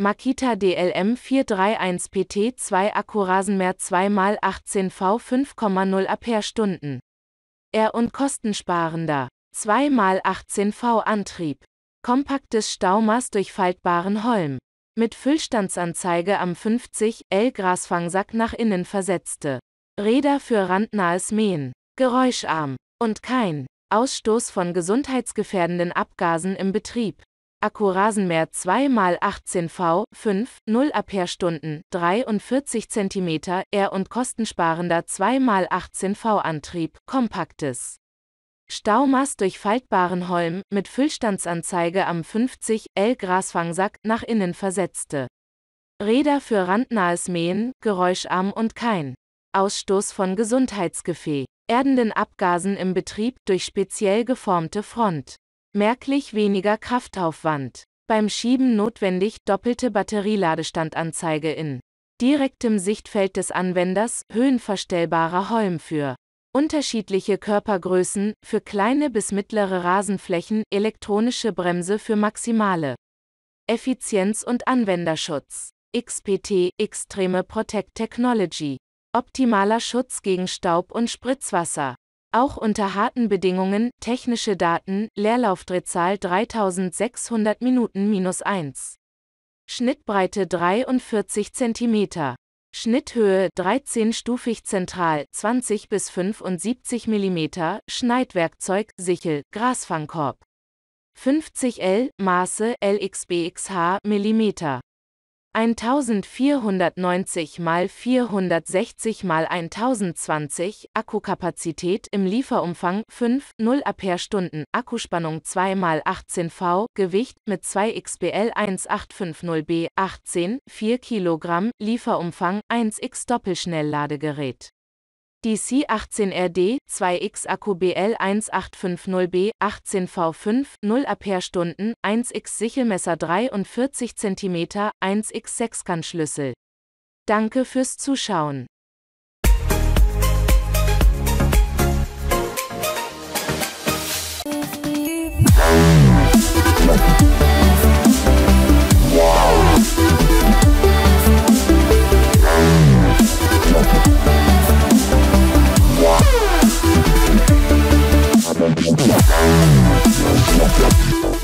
Makita DLM 431PT2 Akkurasenmäher 2x18V 5,0 Ampere Stunden. Er und kostensparender 2x18V Antrieb. Kompaktes Staumaß durch faltbaren Holm. Mit Füllstandsanzeige am 50 L Grasfangsack nach innen versetzte. Räder für randnahes Mähen, geräuscharm und kein Ausstoß von gesundheitsgefährdenden Abgasen im Betrieb. Akkurasenmäher 2x18V 5 0 Amperestunden, 43 cm R und kostensparender 2x18V Antrieb kompaktes Staumaß durch faltbaren Holm mit Füllstandsanzeige am 50 L Grasfangsack nach innen versetzte. Räder für randnahes Mähen, geräuscharm und kein Ausstoß von Gesundheitsgefäß, erdenden Abgasen im Betrieb durch speziell geformte Front, merklich weniger Kraftaufwand, beim Schieben notwendig doppelte Batterieladestandanzeige in direktem Sichtfeld des Anwenders, höhenverstellbarer Holm für unterschiedliche Körpergrößen, für kleine bis mittlere Rasenflächen, elektronische Bremse für maximale Effizienz und Anwenderschutz. XPT, Extreme Protect Technology optimaler Schutz gegen Staub und Spritzwasser. Auch unter harten Bedingungen, technische Daten, Leerlaufdrehzahl 3600 Minuten-1. minus Schnittbreite 43 cm. Schnitthöhe 13-stufig zentral 20 bis 75 mm, Schneidwerkzeug, Sichel, Grasfangkorb. 50 L, Maße LXBXH, Millimeter. 1490 x 460 x 1020 Akkukapazität im Lieferumfang 5, 0 Ampere-Stunden, Akkuspannung 2 x 18 V, Gewicht mit 2 XBL 1850B 18, 4 kg, Lieferumfang 1x Doppelschnellladegerät. Die C18RD 2X Akku BL 1850B 18V5 0 ampere 1X Sichelmesser 43 cm 1X Sechskantschlüssel. Danke fürs Zuschauen. Thank you.